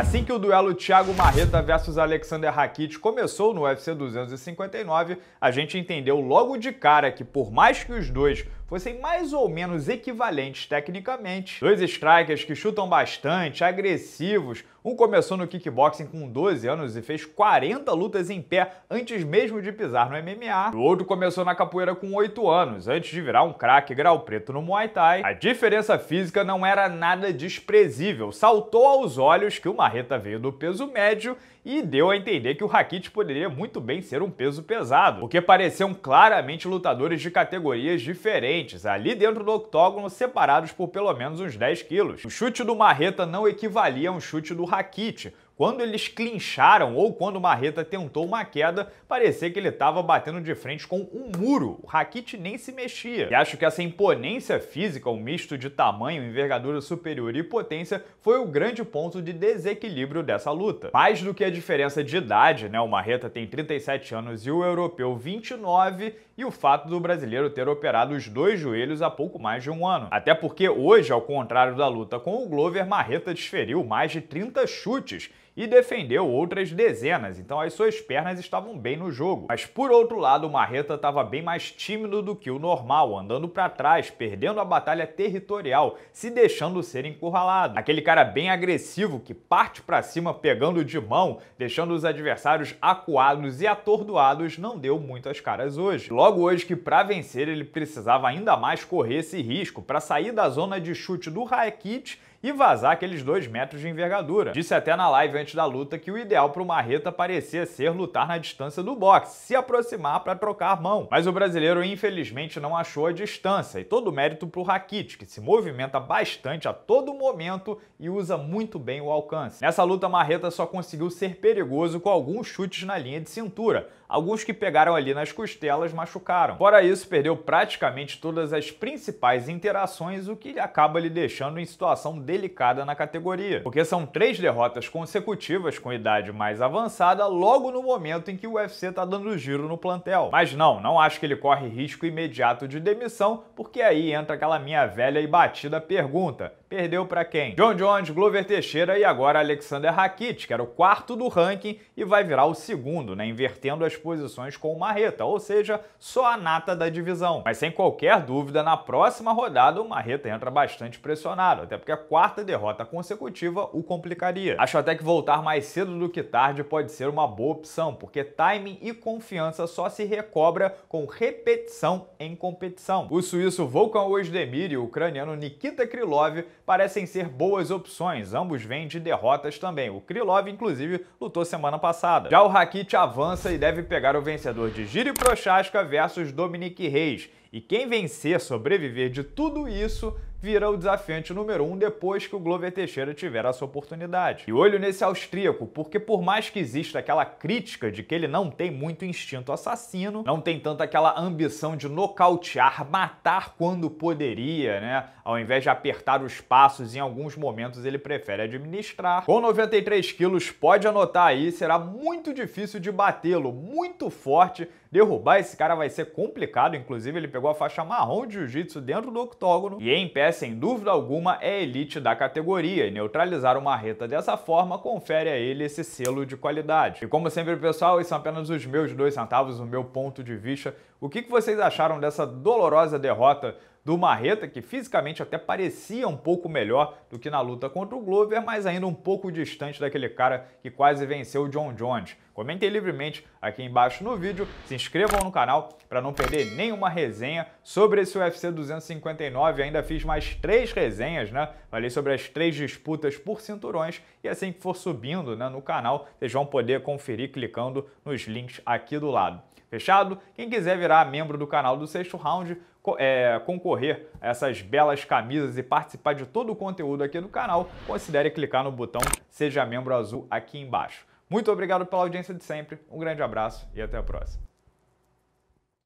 Assim que o duelo Thiago Marreta versus Alexander Rakic começou no UFC 259, a gente entendeu logo de cara que por mais que os dois fossem mais ou menos equivalentes tecnicamente. Dois strikers que chutam bastante, agressivos. Um começou no kickboxing com 12 anos e fez 40 lutas em pé antes mesmo de pisar no MMA. O outro começou na capoeira com 8 anos, antes de virar um craque grau preto no Muay Thai. A diferença física não era nada desprezível. Saltou aos olhos que o Marreta veio do peso médio e deu a entender que o Rakit poderia muito bem ser um peso pesado, porque pareciam claramente lutadores de categorias diferentes, ali dentro do octógono separados por pelo menos uns 10 quilos. O chute do Marreta não equivalia a um chute do Rakit, quando eles clincharam ou quando o Marreta tentou uma queda, parecia que ele estava batendo de frente com um muro. O Rakit nem se mexia. E acho que essa imponência física, o um misto de tamanho, envergadura superior e potência, foi o grande ponto de desequilíbrio dessa luta. Mais do que a diferença de idade, né? O Marreta tem 37 anos e o europeu 29, e o fato do brasileiro ter operado os dois joelhos há pouco mais de um ano. Até porque hoje, ao contrário da luta com o Glover, Marreta desferiu mais de 30 chutes e defendeu outras dezenas, então as suas pernas estavam bem no jogo. Mas por outro lado, o Marreta estava bem mais tímido do que o normal, andando para trás, perdendo a batalha territorial, se deixando ser encurralado. Aquele cara bem agressivo que parte para cima pegando de mão, deixando os adversários acuados e atordoados, não deu muito às caras hoje. Logo hoje que para vencer ele precisava ainda mais correr esse risco para sair da zona de chute do Raekit e vazar aqueles dois metros de envergadura. Disse até na live antes da luta que o ideal para o Marreta parecia ser lutar na distância do boxe, se aproximar para trocar mão. Mas o brasileiro infelizmente não achou a distância e todo o mérito para o Rakit, que se movimenta bastante a todo momento e usa muito bem o alcance. Nessa luta, Marreta só conseguiu ser perigoso com alguns chutes na linha de cintura, alguns que pegaram ali nas costelas machucaram. Fora isso, perdeu praticamente todas as principais interações, o que acaba lhe deixando em situação delicada na categoria, porque são três derrotas consecutivas com idade mais avançada logo no momento em que o UFC está dando giro no plantel. Mas não, não acho que ele corre risco imediato de demissão, porque aí entra aquela minha velha e batida pergunta: Perdeu para quem? John Jones, Glover Teixeira e agora Alexander Rakic, que era o quarto do ranking e vai virar o segundo, né, invertendo as posições com o Marreta, ou seja, só a nata da divisão. Mas sem qualquer dúvida, na próxima rodada o Marreta entra bastante pressionado, até porque a quarta derrota consecutiva o complicaria. Acho até que voltar mais cedo do que tarde pode ser uma boa opção, porque timing e confiança só se recobra com repetição em competição. O suíço Volkan Ozdemir e o ucraniano Nikita Krylov parecem ser boas opções. Ambos vêm de derrotas também. O Krylov, inclusive, lutou semana passada. Já o Rakit avança e deve pegar o vencedor de Giri Prochaska versus Dominique Reis. E quem vencer, sobreviver de tudo isso, vira o desafiante número um depois que o Glover Teixeira tiver a sua oportunidade. E olho nesse austríaco, porque por mais que exista aquela crítica de que ele não tem muito instinto assassino, não tem tanto aquela ambição de nocautear, matar quando poderia, né? Ao invés de apertar os passos, em alguns momentos ele prefere administrar. Com 93 quilos, pode anotar aí, será muito difícil de batê-lo, muito forte, Derrubar esse cara vai ser complicado, inclusive ele pegou a faixa marrom de jiu-jitsu dentro do octógono e em pé, sem dúvida alguma, é elite da categoria e neutralizar uma reta dessa forma confere a ele esse selo de qualidade. E como sempre, pessoal, esses são é apenas os meus dois centavos, o meu ponto de vista. O que vocês acharam dessa dolorosa derrota do Marreta, que fisicamente até parecia um pouco melhor do que na luta contra o Glover, mas ainda um pouco distante daquele cara que quase venceu o John Jones. Comentem livremente aqui embaixo no vídeo, se inscrevam no canal para não perder nenhuma resenha sobre esse UFC 259. Ainda fiz mais três resenhas, né? Falei sobre as três disputas por cinturões e assim que for subindo né, no canal, vocês vão poder conferir clicando nos links aqui do lado. Fechado? Quem quiser virar membro do canal do Sexto Round, é, concorrer a essas belas camisas e participar de todo o conteúdo aqui do canal, considere clicar no botão Seja Membro Azul aqui embaixo. Muito obrigado pela audiência de sempre, um grande abraço e até a próxima.